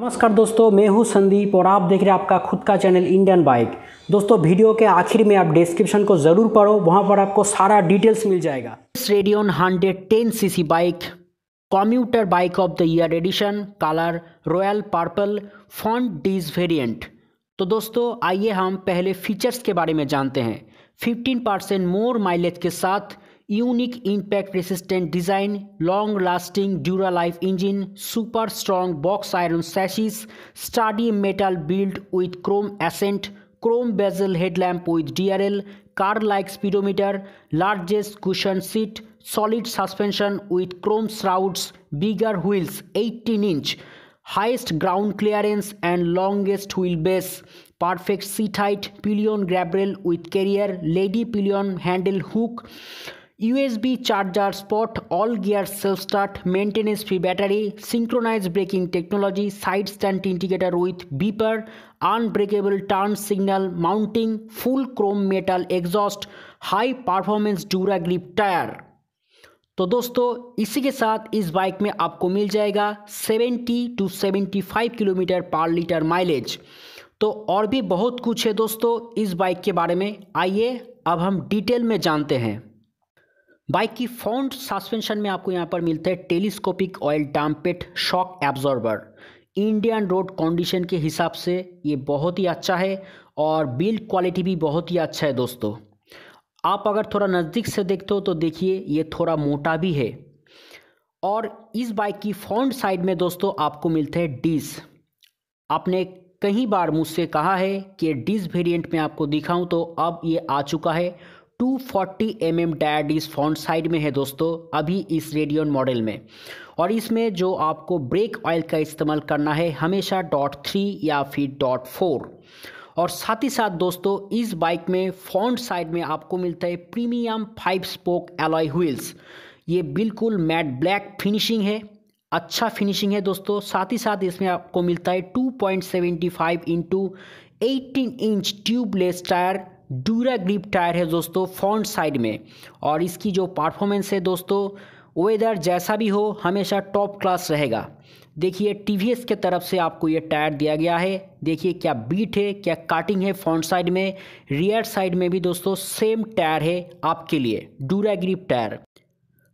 नमस्कार दोस्तों मैं हूं संदीप और आप देख रहे हैं आपका खुद का चैनल इंडियन बाइक दोस्तों वीडियो के आखिर में आप डिस्क्रिप्शन को ज़रूर पढ़ो वहां पर आपको सारा डिटेल्स मिल जाएगा इस Radeon hundred ten C bike commuter bike of the year edition colour royal purple front disc variant तो दोस्तों आइए हम पहले फीचर्स के बारे में जानते हैं फिफ्टीन मोर माइलेज के साथ unique impact resistant design, long lasting Duralife engine, super strong box iron sashes, sturdy metal built with chrome accent, chrome bezel headlamp with DRL, car-like speedometer, largest cushion seat, solid suspension with chrome shrouds, bigger wheels 18 inch, highest ground clearance and longest wheelbase perfect seat height pillion grab rail with carrier lady pillion handle hook USB charger spot, all gear self-start, maintenance free battery, synchronized braking technology, side stand indicator with beeper, unbreakable turn signal, mounting, full chrome metal exhaust, high performance Dura grip tire. तो दोस्तों इसी के साथ इस bike में आपको मिल जाएगा 70 टू 75 किलोमीटर पर लीटर माइलेज तो और भी बहुत कुछ है दोस्तों इस बाइक के बारे में आइए अब हम डिटेल में जानते हैं बाइक की फ्रंट सस्पेंशन में आपको यहाँ पर मिलता है telescopic oil damped shock absorber Indian road condition के हिसाब से ये बहुत ही अच्छा है और बिल्ड क्वालिटी भी बहुत ही अच्छा है दोस्तों आप अगर थोड़ा नज़दीक से देखते हो तो देखिए ये थोड़ा मोटा भी है और इस बाइक की फ्रंट साइड में दोस्तों आपको मिलते हैं डिस आपने कई बार मुझसे कहा है कि डिस वेरिएंट में आपको दिखाऊं तो अब ये आ चुका है टू फोर्टी एम एम डैड इस फ्रंट साइड में है दोस्तों अभी इस रेडियन मॉडल में और इसमें जो आपको ब्रेक ऑयल का इस्तेमाल करना है हमेशा डॉट थ्री या फिर डॉट फोर और साथ ही साथ दोस्तों इस बाइक में फ्रंट साइड में आपको मिलता है premium five spoke alloy wheels ये बिल्कुल मैट ब्लैक फिनिशिंग है अच्छा फिनिशिंग है दोस्तों साथ ही साथ इसमें आपको मिलता है 2.75 point seventy five into eighteen inch tubeless tyre Dura Grip tyre है दोस्तों फ्रंट साइड में और इसकी जो परफॉर्मेंस है दोस्तों वेदर जैसा भी हो हमेशा टॉप क्लास रहेगा देखिए टी वी एस के तरफ से आपको ये टायर दिया गया है देखिए क्या बीट है क्या काटिंग है फ्रंट साइड में रियर साइड में भी दोस्तों सेम टायर है आपके लिए डूरा ग्रिप टायर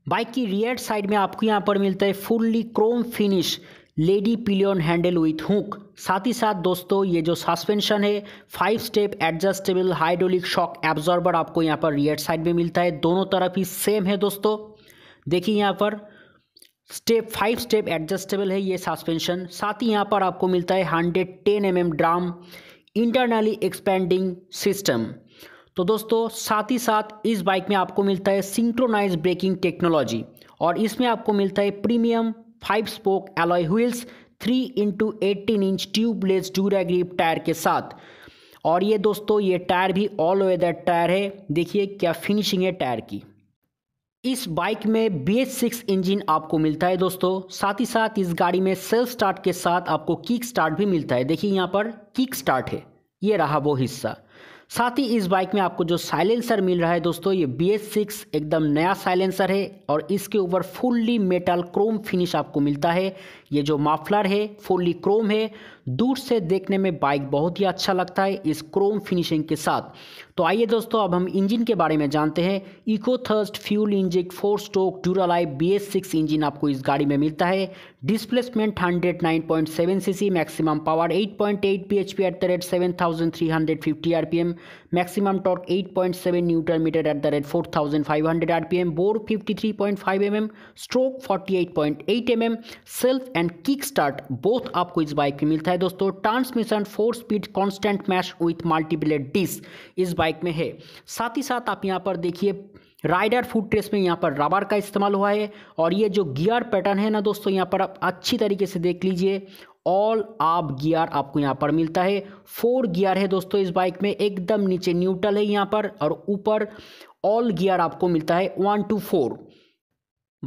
बाइक की रियर साइड में आपको यहाँ पर मिलता है fully chrome finish lady pillion handle with hook साथ ही साथ दोस्तों ये जो सस्पेंशन है five step adjustable hydraulic shock absorber आपको यहाँ पर रियर साइड में मिलता है दोनों तरफ ही सेम है दोस्तों देखिए यहाँ पर स्टेप फाइव स्टेप एडजस्टेबल है ये सस्पेंशन साथ ही यहाँ पर आपको मिलता है hundred ten M M drum internally expanding system तो दोस्तों साथ ही साथ इस बाइक में आपको मिलता है सिंक्रोनाइज ब्रेकिंग टेक्नोलॉजी और इसमें आपको मिलता है premium five spoke alloy wheels three into eighteen inch tubeless dura grip tyre के साथ और ये दोस्तों ये टायर भी ऑल वेदर टायर है देखिए क्या फिनिशिंग है टायर की इस बाइक में बी एच सिक्स इंजिन आपको मिलता है दोस्तों साथ ही साथ इस गाड़ी में सेल्फ स्टार्ट के साथ आपको किक स्टार्ट भी मिलता है देखिए यहाँ पर किक स्टार्ट है ये रहा वो हिस्सा साथ ही इस बाइक में आपको जो साइलेंसर मिल रहा है दोस्तों ये बी एस सिक्स एकदम नया साइलेंसर है और इसके ऊपर फुल्ली मेटल क्रोम फिनिश आपको मिलता है ये जो माफलर है फुल्ली क्रोम है दूर से देखने में बाइक बहुत ही अच्छा लगता है इस क्रोम फिनिशिंग के साथ तो आइए दोस्तों अब हम इंजन के बारे में जानते हैं eco thrust fuel injection four stroke duralife B S six engine आपको इस गाड़ी में मिलता है displacement hundred nine point seven C C maximum power eight point eight P H P at the rate seven thousand three hundred fifty R P M maximum torque eight point seven newton metre at the rate four thousand five hundred R P M bore fifty three point five M M stroke forty eight point eight M M self and kick start both आपको इस bike में मिलता है है दोस्तों transmission four speed constant mesh with multiplate disc इस bike में है साथ ही साथ आप यहाँ पर देखिए राइडर फुट ट्रेस में यहाँ पर रबर का इस्तेमाल हुआ है और ये जो गियर पैटर्न है ना दोस्तों यहाँ पर आप अच्छी तरीके से देख लीजिए ऑल आप गियर आपको यहाँ पर मिलता है फोर गियर है दोस्तों इस बाइक में एकदम नीचे न्यूट्रल है यहाँ पर और ऊपर ऑल गियर आपको मिलता है वन टू फोर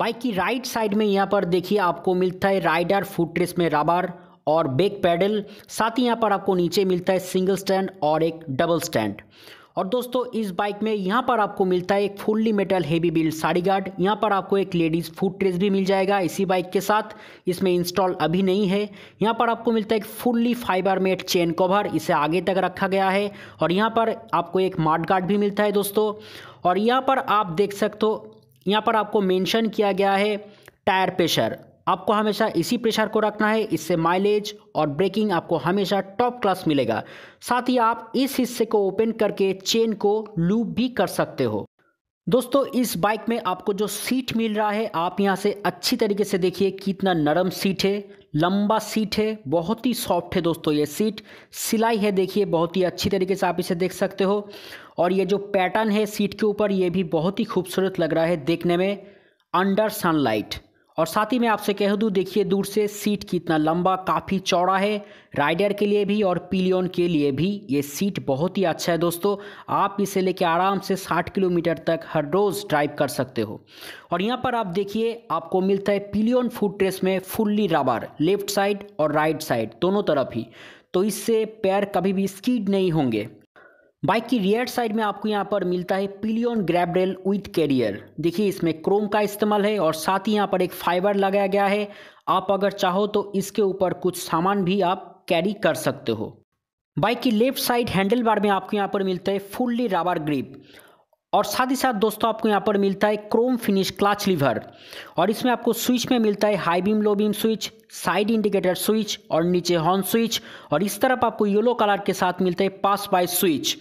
बाइक की राइट साइड में यहाँ पर देखिए आपको मिलता है राइडर फुट ट्रेस में रबर और बेक पैडल साथ ही यहाँ पर आपको नीचे मिलता है सिंगल स्टैंड और एक डबल स्टैंड और दोस्तों इस बाइक में यहाँ पर आपको मिलता है एक fully metal heavy build sari guard यहाँ पर आपको एक लेडीज़ फूड ट्रेस भी मिल जाएगा इसी बाइक के साथ इसमें इंस्टॉल अभी नहीं है यहाँ पर आपको मिलता है एक fully fibre made chain cover इसे आगे तक रखा गया है और यहाँ पर आपको एक मार्ट गार्ड भी मिलता है दोस्तों और यहाँ पर आप देख सकते हो यहाँ पर आपको मैंशन किया गया है टायर प्रेशर आपको हमेशा इसी प्रेशर को रखना है इससे माइलेज और ब्रेकिंग आपको हमेशा टॉप क्लास मिलेगा साथ ही आप इस हिस्से को ओपन करके चेन को लूप भी कर सकते हो दोस्तों इस बाइक में आपको जो सीट मिल रहा है आप यहाँ से अच्छी तरीके से देखिए कितना नरम सीट है लंबा सीट है बहुत ही सॉफ्ट है दोस्तों ये सीट सिलाई है देखिए बहुत ही अच्छी तरीके से आप इसे देख सकते हो और ये जो पैटर्न है सीट के ऊपर ये भी बहुत ही खूबसूरत लग रहा है देखने में अंडर सनलाइट और साथ ही मैं आपसे कह दूँ देखिए दूर से सीट कितना लंबा काफ़ी चौड़ा है राइडर के लिए भी और पिलियन के लिए भी ये सीट बहुत ही अच्छा है दोस्तों आप इसे लेके आराम से 60 किलोमीटर तक हर रोज़ ड्राइव कर सकते हो और यहाँ पर आप देखिए आपको मिलता है पिलियन फुट में फुल्ली रबर लेफ्ट साइड और राइट साइड दोनों तरफ ही तो इससे पैर कभी भी स्कीड नहीं होंगे बाइक की रियर साइड में आपको यहाँ पर मिलता है पिलियन ग्रैबरेल विथ कैरियर देखिए इसमें क्रोम का इस्तेमाल है और साथ ही यहाँ पर एक फाइबर लगाया गया है आप अगर चाहो तो इसके ऊपर कुछ सामान भी आप कैरी कर सकते हो बाइक की लेफ्ट साइड हैंडल बार में आपको यहाँ पर मिलता है फुल्ली रबर ग्रिप और साथ ही साथ दोस्तों आपको यहाँ पर मिलता है क्रोम फिनिश क्लाच लीवर और इसमें आपको स्विच में मिलता है high beam low beam switch side indicator switch और नीचे हॉर्न स्विच और इस तरफ आपको येलो कलर के साथ मिलता है पास बाय स्विच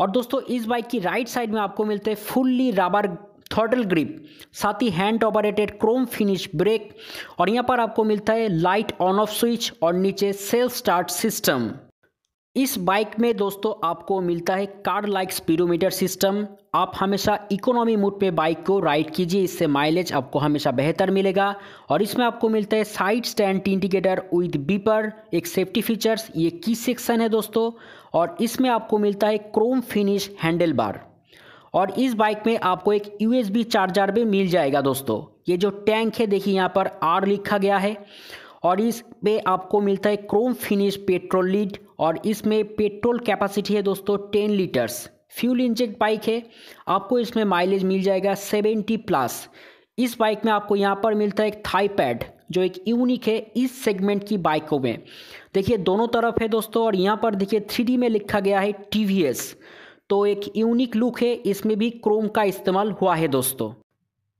और दोस्तों इस बाइक की राइट साइड में आपको मिलते हैं फुल्ली रबर थर्टल ग्रिप साथ ही hand operated chrome finish brake और यहाँ पर आपको मिलता है लाइट ऑन ऑफ स्विच और नीचे सेल्फ स्टार्ट सिस्टम इस बाइक में दोस्तों आपको मिलता है कार लाइक स्पीडोमीटर सिस्टम आप हमेशा इकोनॉमी मोड पे बाइक को राइड कीजिए इससे माइलेज आपको हमेशा बेहतर मिलेगा और इसमें आपको मिलता है side stand indicator with beeper एक सेफ्टी फीचर्स ये की सेक्शन है दोस्तों और इसमें आपको मिलता है क्रोम फिनिश हैंडल बार और इस बाइक में आपको एक यू चार्जर भी मिल जाएगा दोस्तों ये जो टैंक है देखिए यहाँ पर आर लिखा गया है और इस पे आपको मिलता है क्रोम फिनिश पेट्रोल लीड और इसमें पेट्रोल कैपेसिटी है दोस्तों ten litres fuel inject bike है आपको इसमें माइलेज मिल जाएगा सेवेंटी प्लस इस बाइक में आपको यहाँ पर मिलता है एक थाई पैड जो एक यूनिक है इस सेगमेंट की बाइकों में देखिए दोनों तरफ है दोस्तों और यहाँ पर देखिए थ्री में लिखा गया है टी तो एक यूनिक लुक है इसमें भी क्रोम का इस्तेमाल हुआ है दोस्तों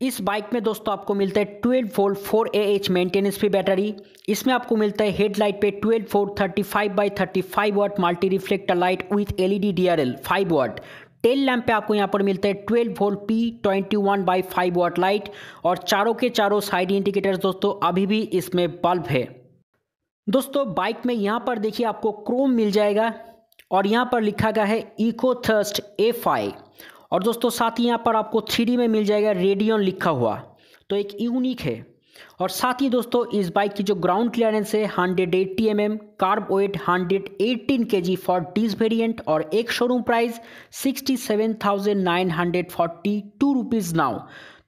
इस बाइक में दोस्तों आपको मिलता है twelve volt four A H maintenance free battery इसमें आपको मिलता है हेडलाइट पे twelve four thirty five by thirty five watt multi reflector light with LED DRL five watt tail lamp पे आपको यहाँ पर मिलता है twelve volt P twenty one by five watt light और चारों के चारों साइड इंडिकेटर्स दोस्तों अभी भी इसमें बल्ब है दोस्तों बाइक में यहाँ पर देखिए आपको क्रोम मिल जाएगा और यहाँ पर लिखा गया है इको थर्स्ट ए फाइव और दोस्तों साथ ही यहाँ पर आपको थ्री में मिल जाएगा रेडियन लिखा हुआ तो एक यूनिक है और साथ ही दोस्तों इस बाइक की जो ग्राउंड क्लियरेंस है hundred eighty M M kerb weight hundred eighteen K G for this variant और एक showroom price sixty seven thousand nine hundred forty two rupees now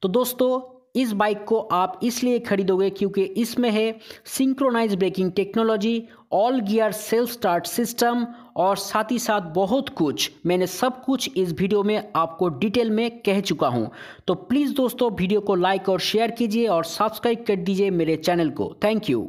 तो दोस्तों इस बाइक को आप इसलिए खरीदोगे क्योंकि इसमें है synchronise braking technology all gear self start system और साथ ही साथ बहुत कुछ मैंने सब कुछ इस वीडियो में आपको डिटेल में कह चुका हूं तो प्लीज़ दोस्तों वीडियो को लाइक और शेयर कीजिए और सब्सक्राइब कर दीजिए मेरे चैनल को थैंक यू